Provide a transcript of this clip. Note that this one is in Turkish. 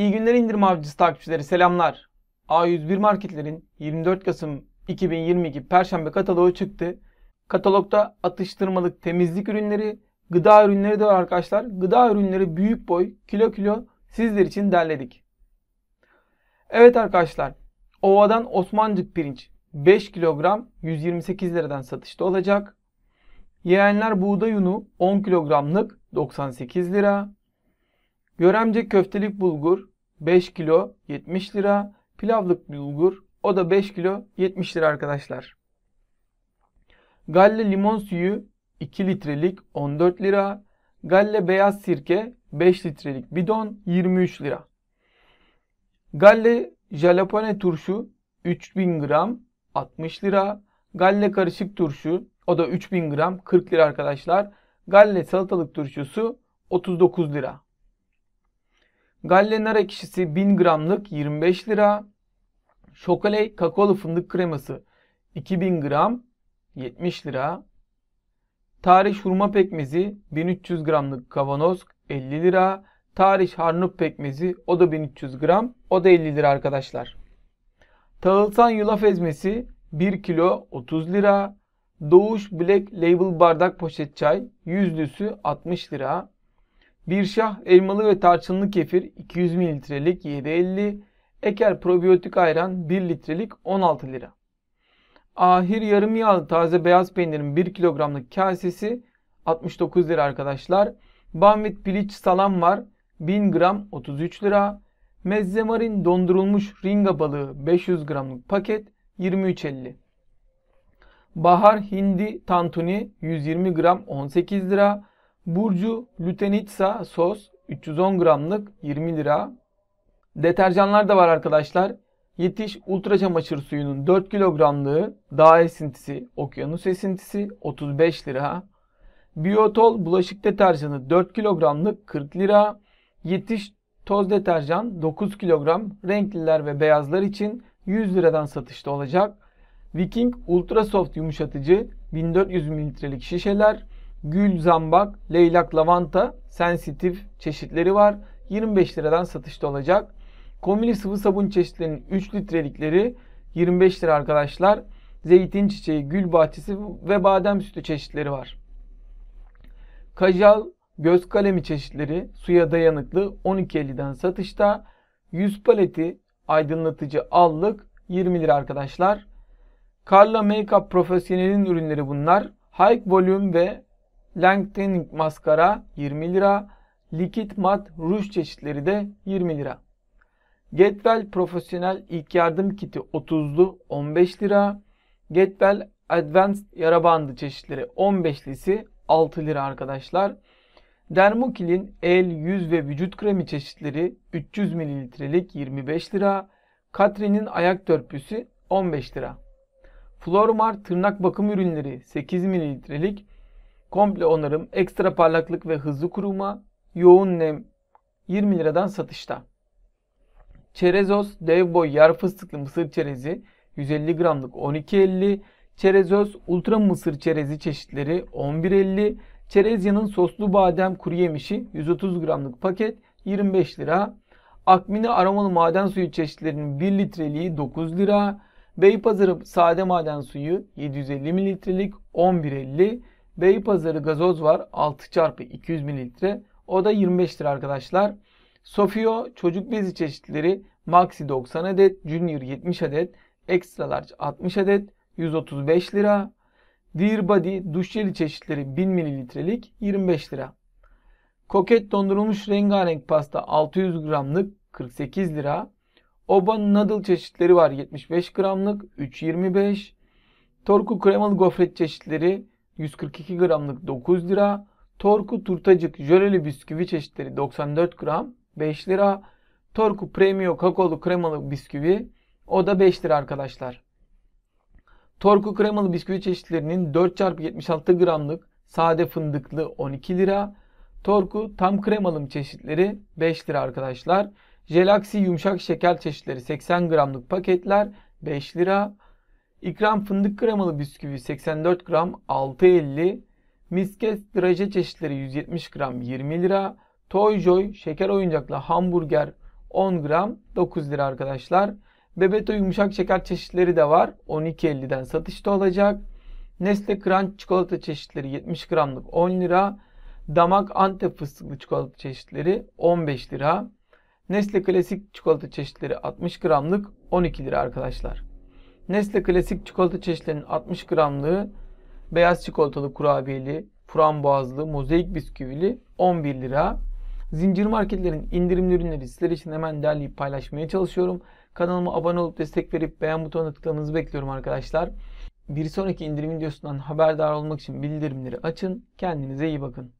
İyi günler indirim avcısı takipçileri selamlar. A101 marketlerin 24 Kasım 2022 Perşembe kataloğu çıktı. Katalogda atıştırmalık temizlik ürünleri, gıda ürünleri de var arkadaşlar. Gıda ürünleri büyük boy, kilo kilo sizler için derledik. Evet arkadaşlar, Ova'dan Osmancık pirinç 5 kilogram 128 liradan satışta olacak. Yeğenler buğday unu 10 kilogramlık 98 lira. Göremce köftelik bulgur 5 kilo 70 lira. Pilavlık bulgur o da 5 kilo 70 lira arkadaşlar. Galle limon suyu 2 litrelik 14 lira. Galle beyaz sirke 5 litrelik bidon 23 lira. Galle jalapone turşu 3000 gram 60 lira. Galle karışık turşu o da 3000 gram 40 lira arkadaşlar. Galle salatalık turşusu 39 lira. Galle ekşisi 1000 gramlık 25 lira. Şokolay kakaolu fındık kreması 2000 gram 70 lira. Tarih hurma pekmezi 1300 gramlık kavanoz 50 lira. Tarih harnup pekmezi o da 1300 gram o da 50 lira arkadaşlar. Tahılsan yulaf ezmesi 1 kilo 30 lira. Doğuş Black Label bardak poşet çay yüzlüsü 60 lira. Bir şah elmalı ve tarçınlı kefir 200 mililitrelik 7.50, eker probiyotik ayran 1 litrelik 16 lira. Ahir yarım yağlı taze beyaz peynirin 1 kilogramlık kasesi 69 lira arkadaşlar. Banvit piliç salam var 1000 gram 33 lira. Mezzemarin dondurulmuş ringa balığı 500 gramlık paket 23.50. Bahar hindi tantuni 120 gram 18 lira. Burcu Lutenitsa sos 310 gramlık 20 lira. Deterjanlar da var arkadaşlar. Yetiş ultra çamaşır suyunun 4 kilogramlığı dağ esintisi, okyanus esintisi 35 lira. Biotol bulaşık deterjanı 4 kilogramlık 40 lira. Yetiş toz deterjan 9 kilogram renkliler ve beyazlar için 100 liradan satışta olacak. Viking Ultra Soft yumuşatıcı 1400 mililitrelik şişeler Gül, zambak, leylak, lavanta sensitif çeşitleri var. 25 liradan satışta olacak. Komili sıvı sabun çeşitlerinin 3 litrelikleri 25 lira arkadaşlar. Zeytin çiçeği, gül bahçesi ve badem sütü çeşitleri var. Kajal göz kalemi çeşitleri suya dayanıklı 12.50'den satışta. 100 paleti aydınlatıcı allık 20 lira arkadaşlar. Carla Makeup profesyonelin ürünleri bunlar. High Volume ve Lengthening maskara 20 lira. Likit mat ruj çeşitleri de 20 lira. Getwell Profesyonel İlk Yardım Kiti 30'lu 15 lira. Getwell Advanced Yara Bandı çeşitleri 15'lisi 6 lira arkadaşlar. Dermokil'in el, yüz ve vücut kremi çeşitleri 300 mililitrelik 25 lira. Katrin'in ayak törpüsü 15 lira. Flormar tırnak bakım ürünleri 8 mililitrelik komple onarım, ekstra parlaklık ve hızlı kuruma, yoğun nem 20 liradan satışta. Çerezos dev boy yar fıstıklı mısır çerezi 150 gramlık 12.50, çerezos ultra mısır çerezi çeşitleri 11.50, çerezyanın soslu badem kuru yemişi 130 gramlık paket 25 lira, akmini aromalı maden suyu çeşitlerinin 1 litreliği 9 lira, Beypazarı sade maden suyu 750 mililitrelik 11.50, Beypazarı gazoz var 6 çarpı 200 mililitre. O da 25 lira arkadaşlar. Sofio çocuk bezi çeşitleri Maxi 90 adet, Junior 70 adet, Extra Large 60 adet 135 lira. Dear Body duş jeli çeşitleri 1000 mililitrelik 25 lira. Koket dondurulmuş rengarenk pasta 600 gramlık 48 lira. Oba noodle çeşitleri var 75 gramlık 3.25. Torku kremalı gofret çeşitleri 142 gramlık 9 lira. Torku turtacık jöleli bisküvi çeşitleri 94 gram 5 lira. Torku Premium kakaolu kremalı bisküvi o da 5 lira arkadaşlar. Torku kremalı bisküvi çeşitlerinin 4x76 gramlık sade fındıklı 12 lira. Torku tam kremalım çeşitleri 5 lira arkadaşlar. Jelaksi yumuşak şeker çeşitleri 80 gramlık paketler 5 lira. İkram fındık kremalı bisküvi 84 gram 6.50. Misket draje çeşitleri 170 gram 20 lira. Toy Joy şeker oyuncakla hamburger 10 gram 9 lira arkadaşlar. Bebeto yumuşak şeker çeşitleri de var. 12.50'den satışta olacak. Nestle Crunch çikolata çeşitleri 70 gramlık 10 lira. Damak Antep fıstıklı çikolata çeşitleri 15 lira. Nestle Klasik çikolata çeşitleri 60 gramlık 12 lira arkadaşlar. Nestle klasik çikolata çeşitlerinin 60 gramlığı beyaz çikolatalı kurabiyeli, frambuazlı, mozaik bisküvili 11 lira. Zincir marketlerin indirimli ürünleri sizler için hemen derleyip paylaşmaya çalışıyorum. Kanalıma abone olup destek verip beğen butonuna tıklamanızı bekliyorum arkadaşlar. Bir sonraki indirim videosundan haberdar olmak için bildirimleri açın. Kendinize iyi bakın.